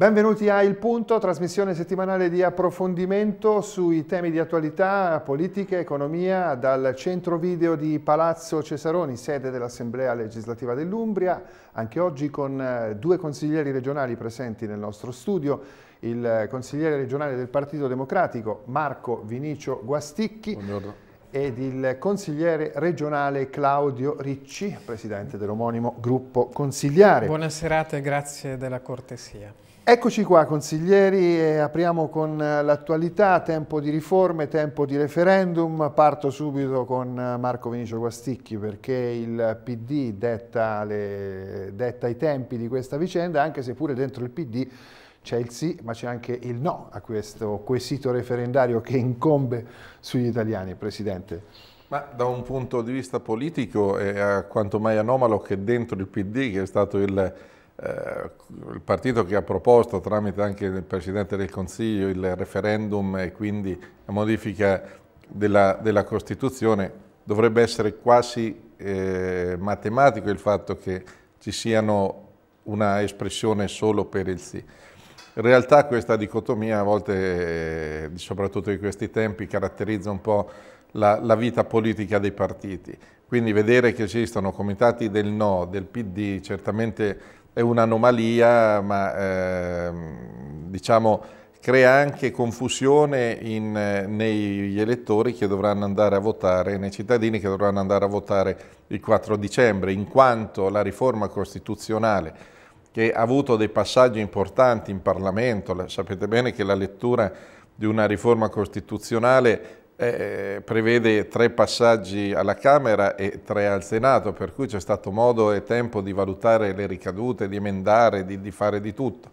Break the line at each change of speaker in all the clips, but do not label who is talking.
Benvenuti a Il Punto, trasmissione settimanale di approfondimento sui temi di attualità, politica e economia dal centro video di Palazzo Cesaroni, sede dell'Assemblea legislativa dell'Umbria, anche oggi con eh, due consiglieri regionali presenti nel nostro studio, il consigliere regionale del Partito Democratico Marco Vinicio Guasticchi. Buongiorno ed il consigliere regionale Claudio Ricci, presidente dell'omonimo gruppo consigliare.
Buona serata e grazie della cortesia.
Eccoci qua consiglieri apriamo con l'attualità, tempo di riforme, tempo di referendum, parto subito con Marco Vinicio Guasticchi perché il PD detta, le, detta i tempi di questa vicenda anche se pure dentro il PD c'è il sì, ma c'è anche il no a questo quesito referendario che incombe sugli italiani, Presidente.
Ma da un punto di vista politico è quanto mai anomalo che dentro il PD, che è stato il, eh, il partito che ha proposto tramite anche il Presidente del Consiglio il referendum e quindi la modifica della, della Costituzione, dovrebbe essere quasi eh, matematico il fatto che ci siano una espressione solo per il sì. In realtà questa dicotomia a volte, eh, soprattutto in questi tempi, caratterizza un po' la, la, vita politica dei partiti. Quindi vedere che esistono comitati del no, del PD, certamente è un'anomalia, ma ehm, diciamo, crea anche confusione in, eh, negli elettori che dovranno andare a votare, nei cittadini che dovranno andare a votare il 4 dicembre, in quanto la riforma costituzionale che ha avuto dei passaggi importanti in Parlamento. Sapete bene che la lettura di una riforma costituzionale eh, prevede tre passaggi alla Camera e tre al Senato, per cui c'è stato modo e tempo di valutare le ricadute, di emendare, di, di fare di tutto.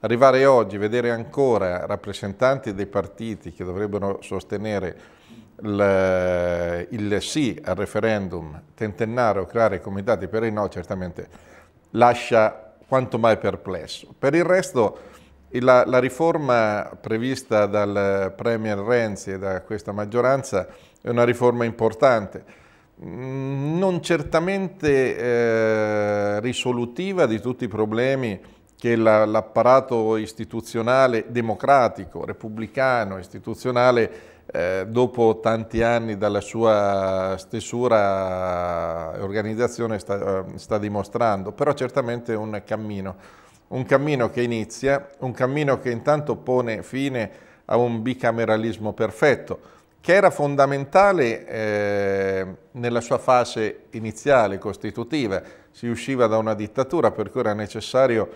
Arrivare oggi, vedere ancora rappresentanti dei partiti che dovrebbero sostenere il, il, sì al referendum, tentennare o creare comitati per il no, certamente lascia quanto mai perplesso. Per il resto la, la riforma prevista dal Premier Renzi e da questa maggioranza è una riforma importante mm, non certamente eh, risolutiva di tutti i problemi che l'apparato istituzionale democratico, repubblicano, istituzionale eh, dopo tanti anni dalla sua stesura e organizzazione sta, eh, sta dimostrando, però certamente un cammino, un cammino che inizia, un cammino che intanto pone fine a un bicameralismo perfetto, che era fondamentale eh, nella sua fase iniziale costitutiva. Si usciva da una dittatura, per cui era necessario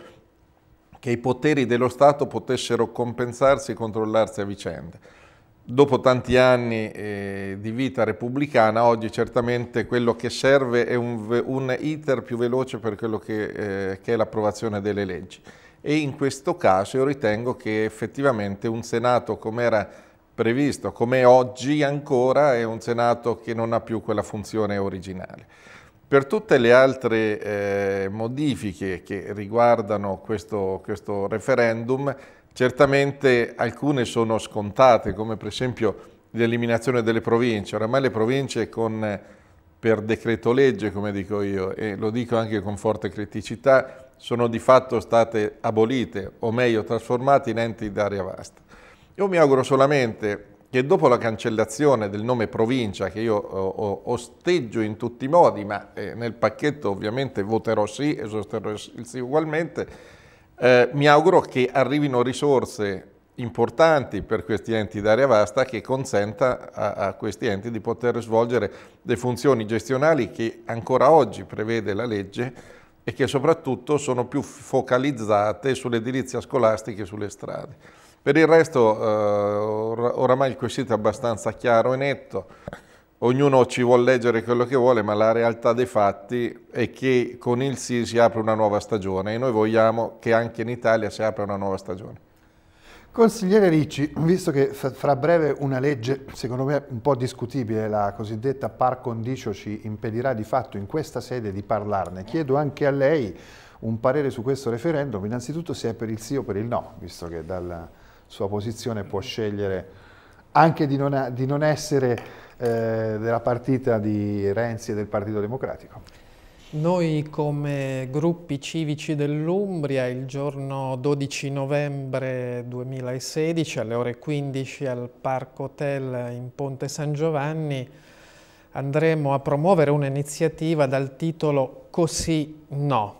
che i poteri dello Stato potessero compensarsi e controllarsi a vicenda dopo tanti anni eh, di vita repubblicana, oggi certamente quello che serve è un, un iter più veloce per quello che, eh, che è l'approvazione delle leggi. E in questo caso io ritengo che effettivamente un Senato come era previsto, come oggi ancora, è un Senato che non ha più quella funzione originale. Per tutte le altre eh, modifiche che riguardano questo, questo referendum, Certamente alcune sono scontate, come per esempio l'eliminazione delle province. Oramai le province con, eh, per decreto legge, come dico io, e lo dico anche con forte criticità, sono di fatto state abolite, o meglio trasformate in enti d'area vasta. Io mi auguro solamente che dopo la cancellazione del nome provincia, che io eh, osteggio in tutti i modi, ma eh, nel pacchetto ovviamente voterò sì e sosterrò sì ugualmente, eh, mi auguro che arrivino risorse importanti per questi enti d'area vasta che consenta a, a, questi enti di poter svolgere le funzioni gestionali che ancora oggi prevede la legge e che soprattutto sono più focalizzate sull'edilizia scolastica e sulle strade. Per il resto eh, or oramai il quesito è abbastanza chiaro e netto ognuno ci vuole leggere quello che vuole, ma la realtà dei fatti è che con il sì si apre una nuova stagione e noi vogliamo che anche in Italia si apra una nuova stagione.
Consigliere Ricci, visto che fra breve una legge, secondo me un po' discutibile, la cosiddetta par condicio ci impedirà di fatto in questa sede di parlarne, chiedo anche a lei un parere su questo referendum, innanzitutto se è per il sì o per il no, visto che dalla sua posizione può scegliere anche di non, di non essere eh, della partita di Renzi e del Partito Democratico?
Noi come gruppi civici dell'Umbria il giorno 12 novembre 2016 alle ore 15 al Parco Hotel in Ponte San Giovanni andremo a promuovere un'iniziativa dal titolo Così no.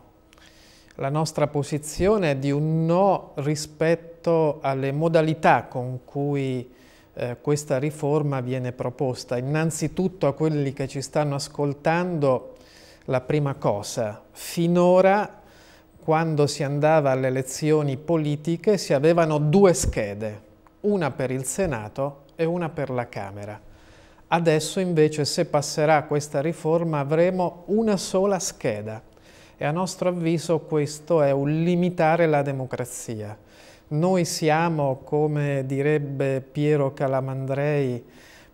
La nostra posizione è di un no rispetto alle modalità con cui eh, questa riforma viene proposta. Innanzitutto a quelli che ci stanno ascoltando la prima cosa, finora quando si andava alle elezioni politiche si avevano due schede, una per il Senato e una per la Camera. Adesso invece se passerà questa riforma avremo una sola scheda e a nostro avviso questo è un limitare la democrazia noi siamo, come direbbe Piero Calamandrei,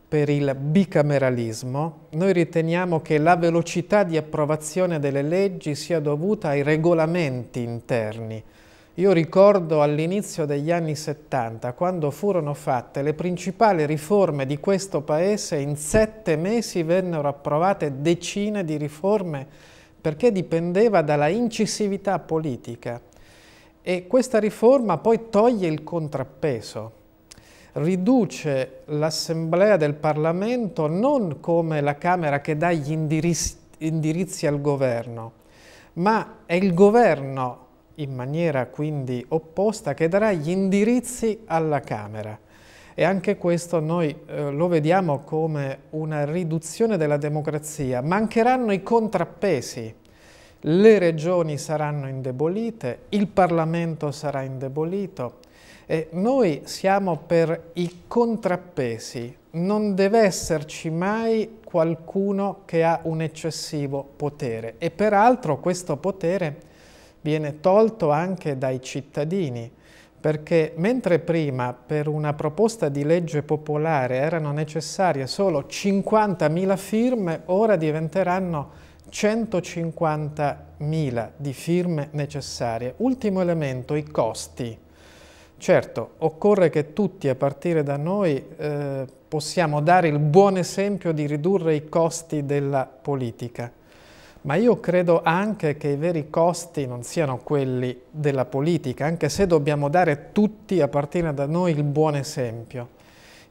per il bicameralismo, noi riteniamo che la velocità di approvazione delle leggi sia dovuta ai regolamenti interni. Io ricordo all'inizio degli anni 70, quando furono fatte le principali riforme di questo Paese, in sette mesi vennero approvate decine di riforme perché dipendeva dalla incisività politica. E questa riforma poi toglie il contrappeso, riduce l'Assemblea del Parlamento non come la Camera che dà gli indirizzi, indirizzi al governo, ma è il governo, in maniera quindi opposta, che darà gli indirizzi alla Camera. E anche questo noi eh, lo vediamo come una riduzione della democrazia. Mancheranno i contrappesi le regioni saranno indebolite, il Parlamento sarà indebolito. E noi siamo per i contrappesi, non deve esserci mai qualcuno che ha un eccessivo potere e peraltro questo potere viene tolto anche dai cittadini perché mentre prima per una proposta di legge popolare erano necessarie solo 50.000 firme, ora diventeranno 150.000 di firme necessarie. Ultimo elemento, i costi. Certo, occorre che tutti, a partire da noi, eh, possiamo dare il buon esempio di ridurre i costi della politica. Ma io credo anche che i veri costi non siano quelli della politica, anche se dobbiamo dare tutti, a partire da noi, il buon esempio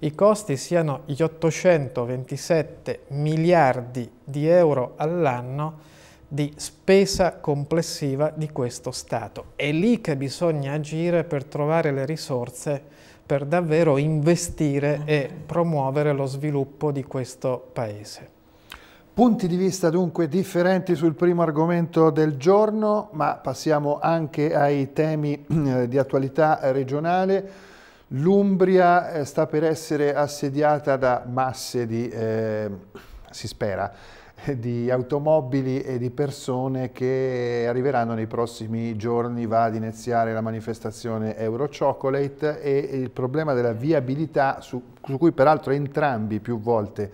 i costi siano gli 827 miliardi di euro all'anno di spesa complessiva di questo Stato. È lì che bisogna agire per trovare le risorse per davvero investire e promuovere lo sviluppo di questo Paese.
Punti di vista dunque differenti sul primo argomento del giorno, ma passiamo anche ai temi eh, di attualità regionale. L'Umbria eh, sta per essere assediata da masse di, eh, si spera, eh, di automobili e di persone che arriveranno nei prossimi giorni, va ad iniziare la manifestazione Euro Chocolate e il problema della viabilità su, su cui peraltro entrambi più volte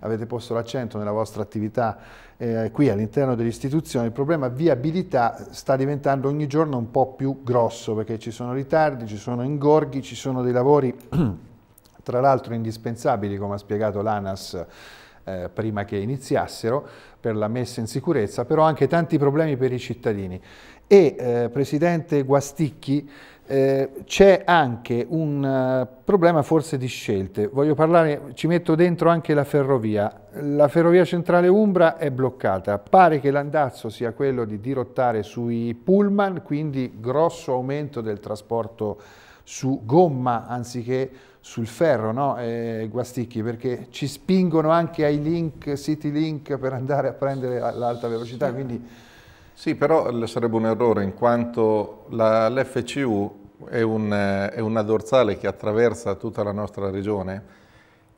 avete posto l'accento nella vostra attività eh, qui all'interno dell'istituzione il problema viabilità sta diventando ogni giorno un po' più grosso perché ci sono ritardi, ci sono ingorghi, ci sono dei lavori tra l'altro indispensabili come ha spiegato l'ANAS eh, prima che iniziassero per la messa in sicurezza, però anche tanti problemi per i cittadini. E eh, Presidente Guasticchi, eh, c'è anche un uh, problema forse di scelte. Voglio parlare, ci metto dentro anche la ferrovia. La ferrovia centrale Umbra è bloccata. Pare che l'andazzo sia quello di dirottare sui pullman, quindi grosso aumento del trasporto su gomma anziché sul ferro, no? eh, Guasticchi, perché ci spingono anche ai link, City Link, per andare a prendere l'alta velocità. Quindi...
Sì, però sarebbe un errore, in quanto l'FCU è, un, è, una dorsale che attraversa tutta la nostra regione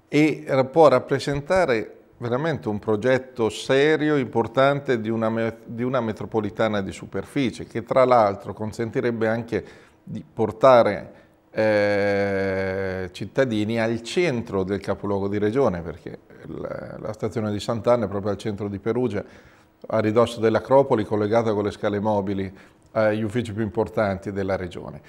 e può rappresentare veramente un progetto serio, importante di una, di una metropolitana di superficie, che tra l'altro consentirebbe anche di portare eh, cittadini al centro del capoluogo di regione, perché la, la stazione di Sant'Anna è proprio al centro di Perugia, a ridosso dell'Acropoli, collegata con le scale mobili agli uffici più importanti della regione.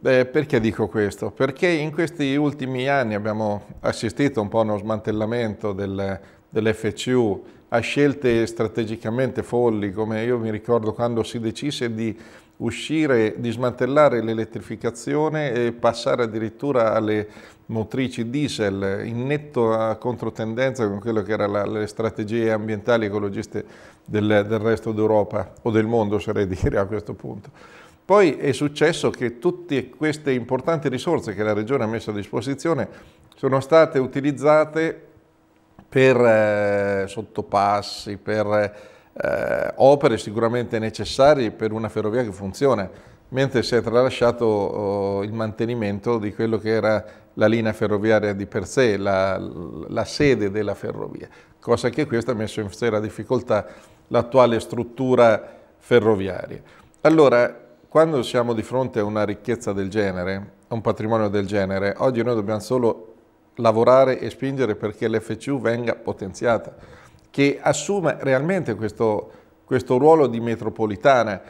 Eh, perché dico questo? Perché in questi ultimi anni abbiamo assistito un po' a uno smantellamento del, dell'FCU a scelte strategicamente folli, come io mi ricordo quando si decise di uscire, smantellare l'elettrificazione e passare addirittura alle motrici diesel in netta controtendenza con quello che erano le strategie ambientali e ecologiste del, del resto d'Europa o del mondo oserei dire a questo punto. Poi è successo che tutte queste importanti risorse che la Regione ha messo a disposizione sono state utilizzate per eh, sottopassi, per eh, opere sicuramente necessarie per una ferrovia che funziona, mentre si è tralasciato oh, il mantenimento di quello che era la linea ferroviaria di per sé, la, la sede della ferrovia, cosa che questa ha messo in sera difficoltà l'attuale struttura ferroviaria. Allora, quando siamo di fronte a una ricchezza del genere, a un patrimonio del genere, oggi noi dobbiamo solo lavorare e spingere perché l'FCU venga potenziata che assuma realmente questo, questo ruolo di metropolitana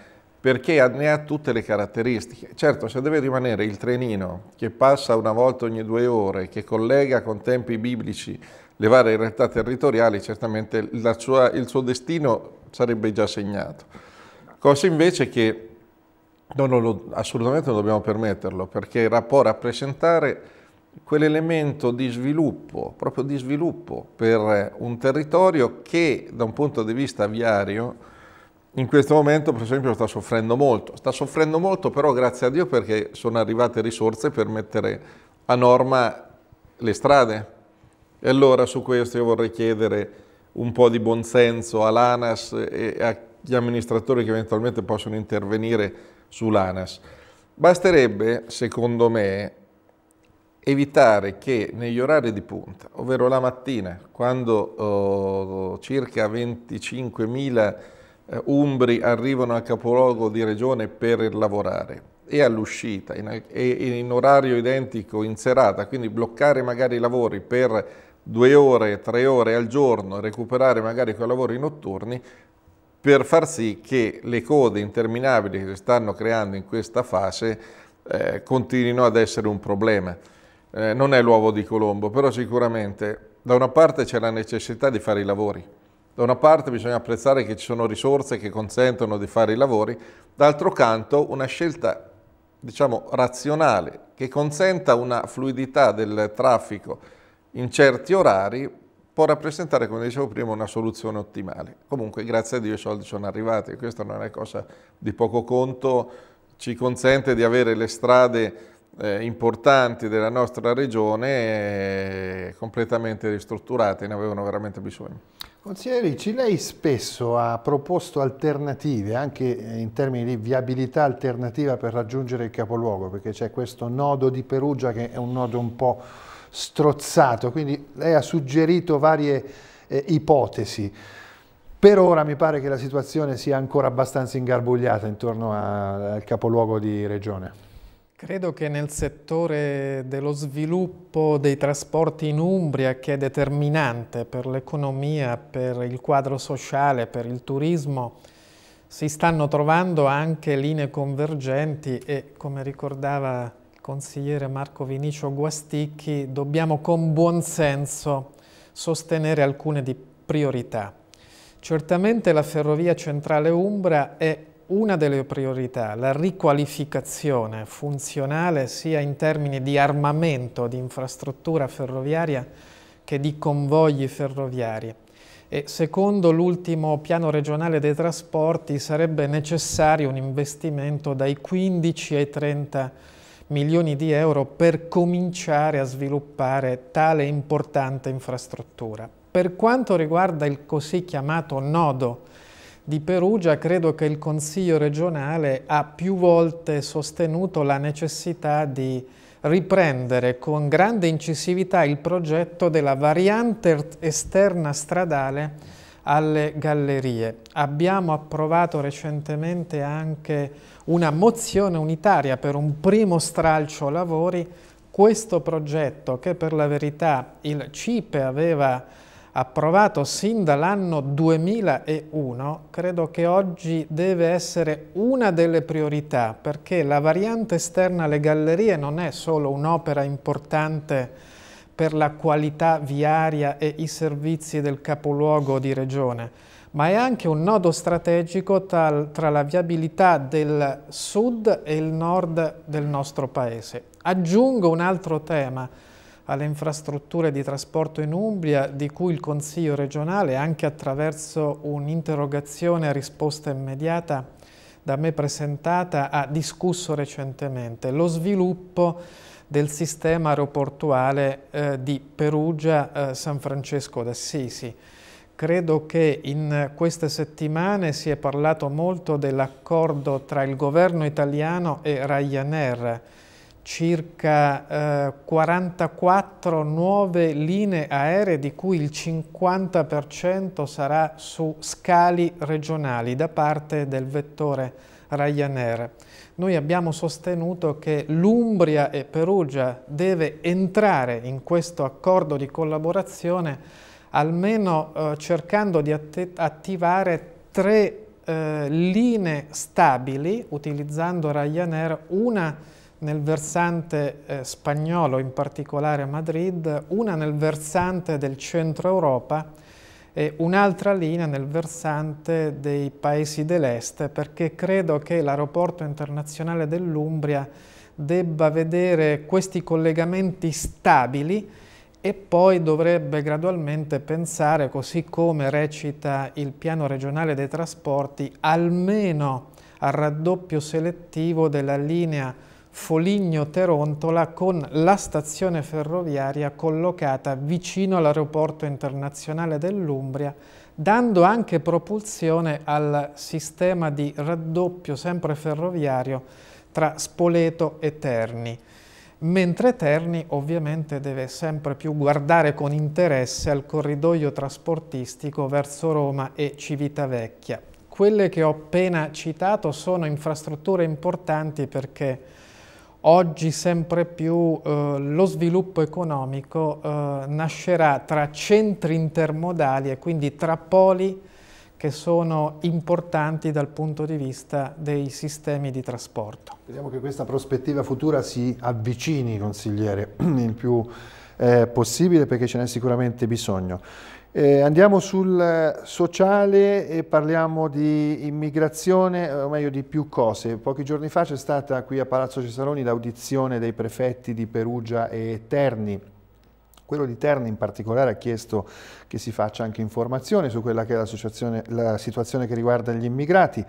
perché ne ha tutte le caratteristiche. Certo, se deve rimanere il trenino che passa una volta ogni due ore, che collega con tempi biblici le varie realtà territoriali, certamente sua, il suo destino sarebbe già segnato. Cosa invece che non lo, assolutamente non dobbiamo permetterlo, perché può rappresentare quell'elemento di sviluppo, proprio di sviluppo per un territorio che da un punto di vista aviario in questo momento per esempio sta soffrendo molto, sta soffrendo molto però grazie a Dio perché sono arrivate risorse per mettere a norma le strade e allora su questo io vorrei chiedere un po' di buonsenso all'ANAS e agli amministratori che eventualmente possono intervenire sull'ANAS. Basterebbe, secondo me, evitare che negli orari di punta, ovvero la mattina, quando oh, circa 25.000 eh, umbri arrivano al capoluogo di regione per lavorare e all'uscita in, in orario identico in serata, quindi bloccare magari i lavori per due ore, tre ore al giorno, recuperare magari quei lavori notturni, per far sì che le code interminabili che si stanno creando in questa fase eh, continuino ad essere un problema eh, non è l'uovo di Colombo, però sicuramente da una parte c'è la necessità di fare i lavori, da una parte bisogna apprezzare che ci sono risorse che consentono di fare i lavori, d'altro canto una scelta diciamo razionale che consenta una fluidità del traffico in certi orari può rappresentare, come dicevo prima, una soluzione ottimale. Comunque, grazie a Dio i soldi sono arrivati, questa non è cosa di poco conto, ci consente di avere le strade eh, importanti della nostra regione eh, completamente ristrutturate, ne avevano veramente bisogno.
Consigliere Ricci, lei spesso ha proposto alternative, anche eh, in termini di viabilità alternativa per raggiungere il capoluogo, perché c'è questo nodo di Perugia che è un nodo un po' strozzato, quindi lei ha suggerito varie eh, ipotesi. Per ora mi pare che la situazione sia ancora abbastanza ingarbugliata intorno a, al capoluogo di regione.
Credo che nel settore dello sviluppo dei trasporti in Umbria, che è determinante per l'economia, per il quadro sociale, per il turismo, si stanno trovando anche linee convergenti e, come ricordava il consigliere Marco Vinicio Guasticchi, dobbiamo con buon senso sostenere alcune di priorità. Certamente la ferrovia centrale Umbra è una delle priorità, la riqualificazione funzionale sia in termini di armamento di infrastruttura ferroviaria che di convogli ferroviari. E secondo l'ultimo piano regionale dei trasporti sarebbe necessario un investimento dai 15 ai 30 milioni di euro per cominciare a sviluppare tale importante infrastruttura. Per quanto riguarda il così chiamato nodo di Perugia credo che il Consiglio regionale ha più volte sostenuto la necessità di riprendere con grande incisività il progetto della variante esterna stradale alle gallerie. Abbiamo approvato recentemente anche una mozione unitaria per un primo stralcio lavori. Questo progetto, che per la verità il CIPE aveva approvato sin dall'anno 2001, credo che oggi deve essere una delle priorità, perché la variante esterna alle gallerie non è solo un'opera importante per la qualità viaria e i servizi del capoluogo di regione, ma è anche un nodo strategico tra, tra la viabilità del sud e il nord del nostro paese. Aggiungo un altro tema, alle infrastrutture di trasporto in Umbria di cui il Consiglio regionale, anche attraverso un'interrogazione a risposta immediata da me presentata, ha discusso recentemente. Lo sviluppo del sistema aeroportuale eh, di Perugia eh, San Francesco d'Assisi. Credo che in queste settimane si è parlato molto dell'accordo tra il governo italiano e Ryanair circa eh, 44 nuove linee aeree di cui il 50% sarà su scali regionali da parte del vettore Ryanair. Noi abbiamo sostenuto che l'Umbria e Perugia deve entrare in questo accordo di collaborazione almeno eh, cercando di attivare tre eh, linee stabili utilizzando Ryanair, una nel versante eh, spagnolo, in particolare a Madrid, una nel versante del centro Europa e un'altra linea nel versante dei paesi dell'est, perché credo che l'aeroporto internazionale dell'Umbria debba vedere questi collegamenti stabili e poi dovrebbe gradualmente pensare, così come recita il piano regionale dei trasporti, almeno al raddoppio selettivo della linea Foligno Terontola con la stazione ferroviaria collocata vicino all'aeroporto internazionale dell'Umbria, dando anche propulsione al sistema di raddoppio sempre ferroviario tra Spoleto e Terni. Mentre Terni ovviamente deve sempre più guardare con interesse al corridoio trasportistico verso Roma e Civitavecchia. Quelle che ho appena citato sono infrastrutture importanti perché Oggi sempre più eh, lo sviluppo economico eh, nascerà tra centri intermodali e quindi tra poli che sono importanti dal punto di vista dei sistemi di trasporto.
Vediamo che questa prospettiva futura si avvicini, consigliere, il più eh, possibile perché ce n'è sicuramente bisogno. Eh, andiamo sul sociale e parliamo di immigrazione, eh, o meglio di più cose. Pochi giorni fa c'è stata qui a Palazzo Cesaroni l'audizione dei prefetti di Perugia e Terni. Quello di Terni in particolare ha chiesto che si faccia anche informazione su quella che è la situazione che riguarda gli immigrati.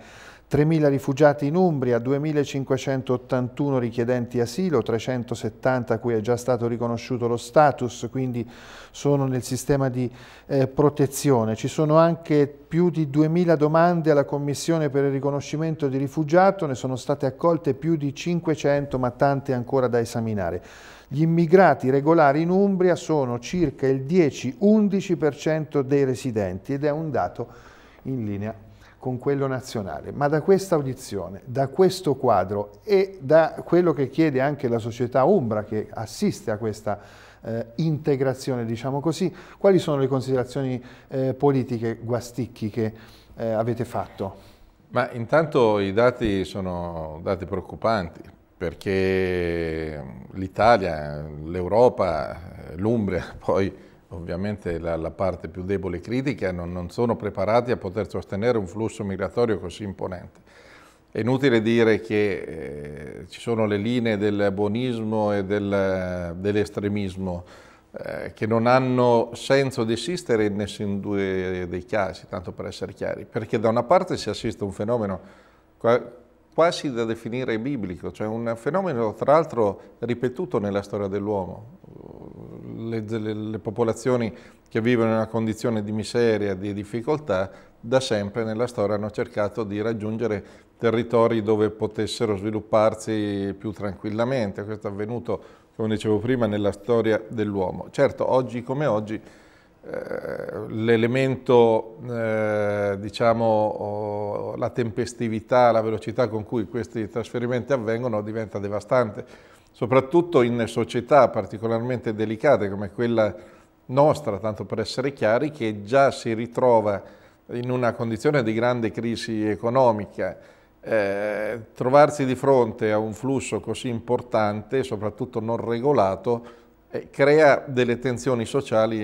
3.000 rifugiati in Umbria, 2.581 richiedenti asilo, 370 cui è già stato riconosciuto lo status, quindi sono nel sistema di eh, protezione. Ci sono anche più di 2.000 domande alla Commissione per il riconoscimento di rifugiato, ne sono state accolte più di 500 ma tante ancora da esaminare. Gli immigrati regolari in Umbria sono circa il 10-11% dei residenti ed è un dato in linea con quello nazionale, ma da questa audizione, da questo quadro e da quello che chiede anche la società Umbra che assiste a questa eh, integrazione, diciamo così, quali sono le considerazioni eh, politiche, guasticchi che eh, avete fatto? Ma intanto
i dati sono dati preoccupanti perché l'Italia, l'Europa, l'Umbria poi ovviamente la, la, parte più debole e critica, non, non, sono preparati a poter sostenere un flusso migratorio così imponente. È inutile dire che eh, ci sono le linee del buonismo e del, dell'estremismo eh, che non hanno senso di esistere in nessun due dei casi, tanto per essere chiari, perché da una parte si assiste a un fenomeno quasi da definire biblico, cioè un fenomeno tra l'altro ripetuto nella storia dell'uomo, le, le, le popolazioni che vivono in una condizione di miseria, di difficoltà, da sempre nella storia hanno cercato di raggiungere territori dove potessero svilupparsi più tranquillamente. Questo è avvenuto, come dicevo prima, nella storia dell'uomo. Certo, oggi come oggi eh, l'elemento, eh, diciamo, la tempestività, la velocità con cui questi trasferimenti avvengono diventa devastante soprattutto in società particolarmente delicate come quella nostra, tanto per essere chiari, che già si ritrova in una condizione di grande crisi economica. Eh, trovarsi di fronte a un flusso così importante, soprattutto non regolato, eh, crea delle tensioni sociali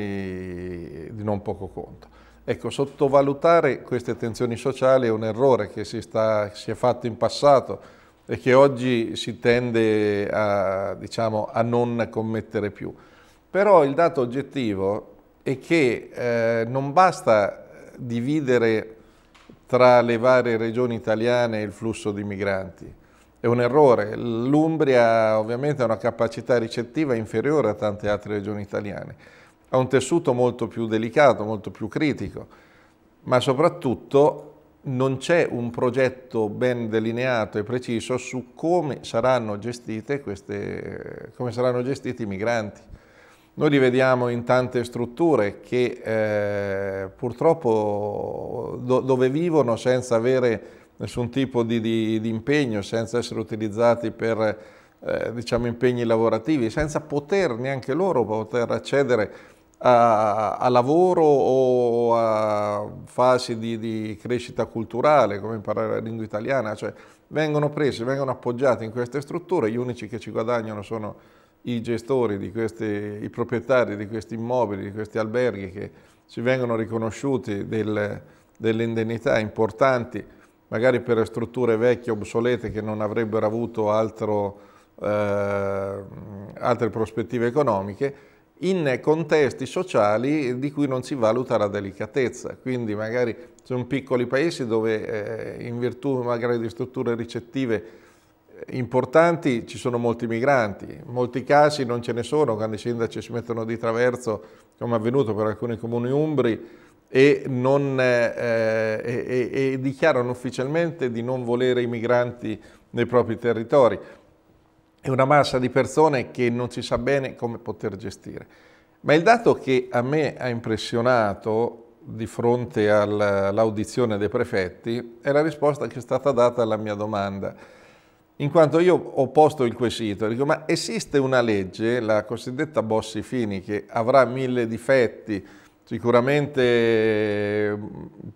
di non poco conto. Ecco, sottovalutare queste tensioni sociali è un errore che si, sta, si è fatto in passato, e che oggi si tende a, diciamo, a non commettere più. Però il dato oggettivo è che eh, non basta dividere tra le varie regioni italiane il flusso di migranti. È un errore. L'Umbria ovviamente ha una capacità ricettiva inferiore a tante altre regioni italiane. Ha un tessuto molto più delicato, molto più critico, ma soprattutto non c'è un progetto ben delineato e preciso su come saranno, queste, come saranno gestiti i migranti. Noi li vediamo in tante strutture che eh, purtroppo do, dove vivono senza avere nessun tipo di, di, di impegno, senza essere utilizzati per eh, diciamo, impegni lavorativi, senza poter neanche loro poter accedere a, a lavoro o a fasi di, di, crescita culturale, come imparare la lingua italiana, cioè vengono presi, vengono appoggiati in queste strutture, gli unici che ci guadagnano sono i gestori, di questi, i proprietari di questi immobili, di questi alberghi che ci vengono riconosciuti del, delle indennità importanti, magari per strutture vecchie, obsolete, che non avrebbero avuto altro, eh, altre prospettive economiche, in contesti sociali di cui non si valuta la delicatezza, quindi magari sono piccoli paesi dove eh, in virtù magari di strutture ricettive eh, importanti ci sono molti migranti, in molti casi non ce ne sono, quando i sindaci si mettono di traverso, come è avvenuto per alcuni comuni umbri, e, non, eh, eh e, e, e dichiarano ufficialmente di non volere i migranti nei propri territori è una massa di persone che non si sa bene come poter gestire. Ma il dato che a me ha impressionato di fronte all'audizione dei prefetti è la risposta che è stata data alla mia domanda. In quanto io ho posto il quesito, dico ma esiste una legge, la cosiddetta Bossi-Fini, che avrà mille difetti, sicuramente mm,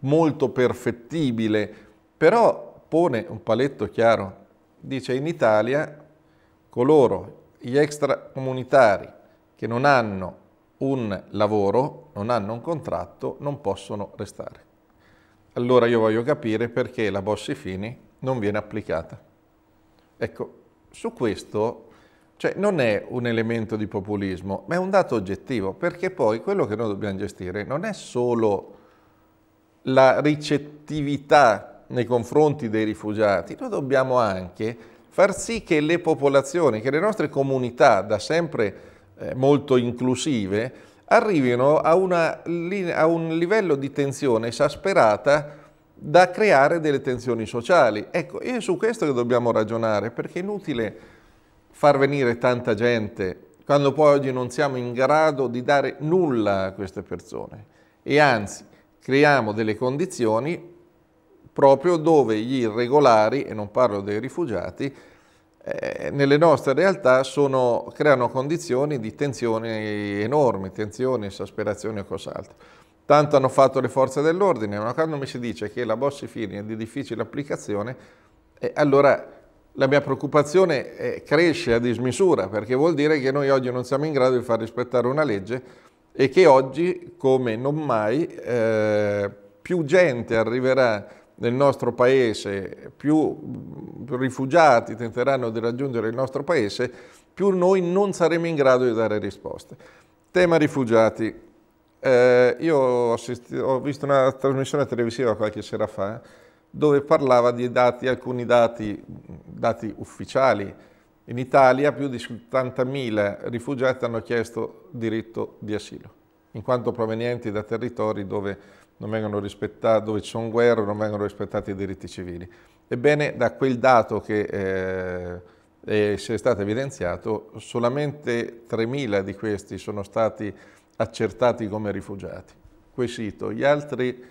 molto perfettibile, però pone un paletto chiaro. Dice in Italia coloro, gli extracomunitari che non hanno un lavoro, non hanno un contratto, non possono restare. Allora io voglio capire perché la Bossi Fini non viene applicata. Ecco, su questo cioè, non è un elemento di populismo, ma è un dato oggettivo, perché poi quello che noi dobbiamo gestire non è solo la ricettività nei confronti dei rifugiati, noi dobbiamo anche far sì che le popolazioni, che le nostre comunità da sempre eh, molto inclusive, arrivino a, una, a un livello di tensione esasperata da creare delle tensioni sociali. Ecco, è su questo che dobbiamo ragionare, perché è inutile far venire tanta gente quando poi oggi non siamo in grado di dare nulla a queste persone e anzi creiamo delle condizioni proprio dove gli irregolari, e non parlo dei rifugiati, eh, nelle nostre realtà sono, creano condizioni di tensione enorme, tensione, esasperazione e cos'altro. Tanto hanno fatto le forze dell'ordine, ma quando mi si dice che la Bossi Fini è di difficile applicazione, eh, allora la mia preoccupazione eh, cresce a dismisura, perché vuol dire che noi oggi non siamo in grado di far rispettare una legge e che oggi, come non mai, eh, più gente arriverà nel nostro paese, più rifugiati tenteranno di raggiungere il nostro paese, più noi non saremo in grado di dare risposte. Tema rifugiati. Eh, io ho, ho, visto una trasmissione televisiva qualche sera fa dove parlava di dati, alcuni dati, dati ufficiali. In Italia più di 70.000 rifugiati hanno chiesto diritto di asilo, in quanto provenienti da territori dove dove ci sono guerre non vengono rispettati i diritti civili. Ebbene, da quel dato che eh, è stato evidenziato, solamente 3.000 di questi sono stati accertati come rifugiati. Quesito. Gli altri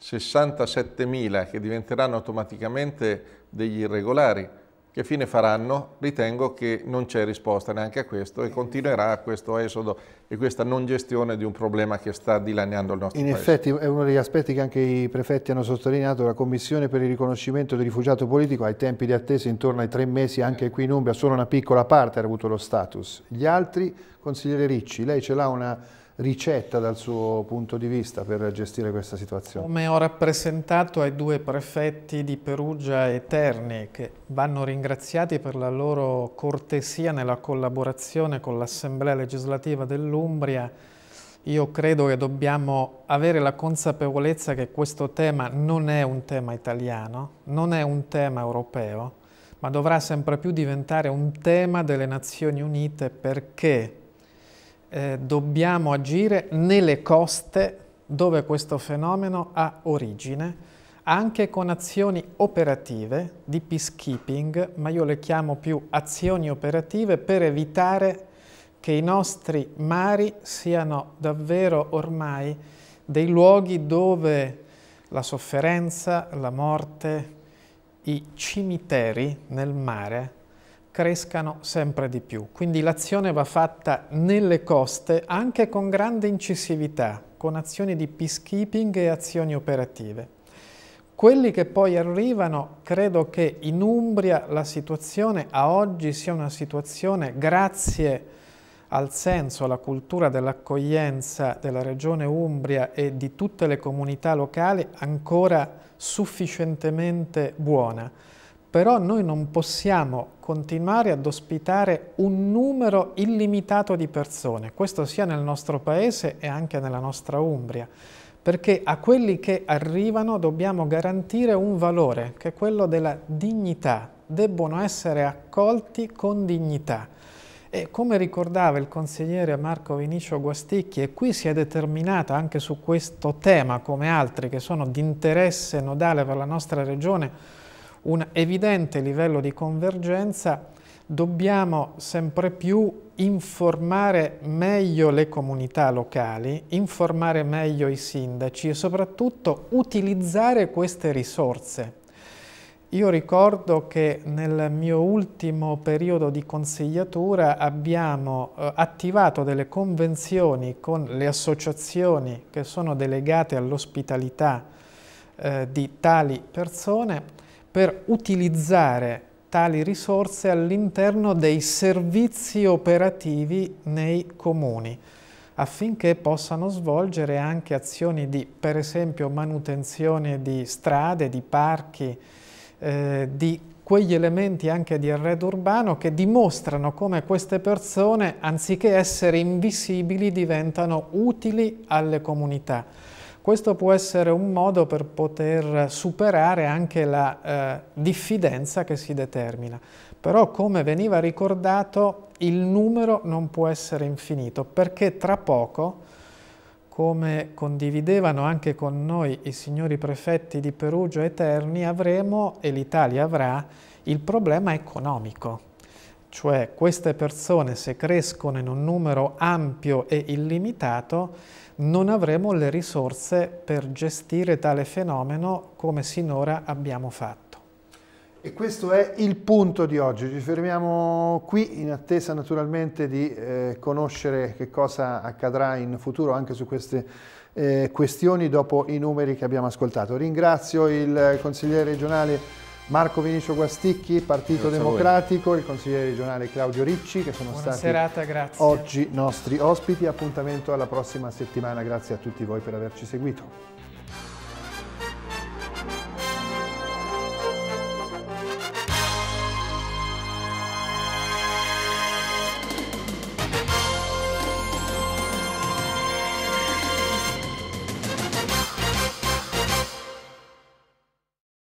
67.000 che diventeranno automaticamente degli irregolari che fine faranno? Ritengo che non c'è risposta neanche a questo e eh. continuerà questo esodo e questa non gestione di un problema che sta dilaniando il nostro in paese. In
effetti è uno degli aspetti che anche i prefetti hanno sottolineato, la Commissione per il riconoscimento del rifugiato politico ha i tempi di attesa intorno ai tre mesi anche qui in Umbria, solo una piccola parte ha avuto lo status. Gli altri, consigliere Ricci, lei ce l'ha una ricetta dal suo punto di vista per gestire questa situazione?
Come ho rappresentato ai due prefetti di Perugia e Terni che vanno ringraziati per la loro cortesia nella collaborazione con l'Assemblea legislativa dell'Umbria, io credo che dobbiamo avere la consapevolezza che questo tema non è un tema italiano, non è un tema europeo, ma dovrà sempre più diventare un tema delle Nazioni Unite perché eh, dobbiamo agire nelle coste dove questo fenomeno ha origine, anche con azioni operative di peacekeeping, ma io le chiamo più azioni operative per evitare che i nostri mari siano davvero ormai dei luoghi dove la sofferenza, la morte, i cimiteri nel mare crescano sempre di più. Quindi l'azione va fatta nelle coste anche con grande incisività, con azioni di peacekeeping e azioni operative. Quelli che poi arrivano, credo che in Umbria la situazione a oggi sia una situazione grazie al senso, alla cultura dell'accoglienza della regione Umbria e di tutte le comunità locali ancora sufficientemente buona però noi non possiamo continuare ad ospitare un numero illimitato di persone, questo sia nel nostro paese e anche nella nostra Umbria, perché a quelli che arrivano dobbiamo garantire un valore, che è quello della dignità, debbono essere accolti con dignità. E come ricordava il consigliere Marco Vinicio Guasticchi, e qui si è determinata anche su questo tema, come altri che sono di interesse nodale per la nostra regione, un evidente livello di convergenza, dobbiamo sempre più informare meglio le comunità locali, informare meglio i sindaci e soprattutto utilizzare queste risorse. Io ricordo che nel mio ultimo periodo di consigliatura abbiamo eh, attivato delle convenzioni con le associazioni che sono delegate all'ospitalità eh, di tali persone per utilizzare tali risorse all'interno dei servizi operativi nei comuni affinché possano svolgere anche azioni di, per esempio, manutenzione di strade, di parchi, eh, di quegli elementi anche di arredo urbano che dimostrano come queste persone, anziché essere invisibili, diventano utili alle comunità. Questo può essere un modo per poter superare anche la eh, diffidenza che si determina. Però, come veniva ricordato, il numero non può essere infinito, perché tra poco, come condividevano anche con noi i signori prefetti di Perugia Eterni, avremo, e l'Italia avrà, il problema economico cioè queste persone se crescono in un numero ampio e illimitato, non avremo le risorse per gestire tale fenomeno come sinora abbiamo fatto.
E questo è il punto di oggi, ci fermiamo qui in attesa naturalmente di eh, conoscere che cosa accadrà in futuro anche su queste eh, questioni dopo i numeri che abbiamo ascoltato. Ringrazio il consigliere regionale Marco Vinicio Guasticchi, Partito grazie Democratico, il consigliere regionale Claudio Ricci che sono Buona stati serata, oggi nostri ospiti. Appuntamento alla prossima settimana, grazie a tutti voi per averci seguito.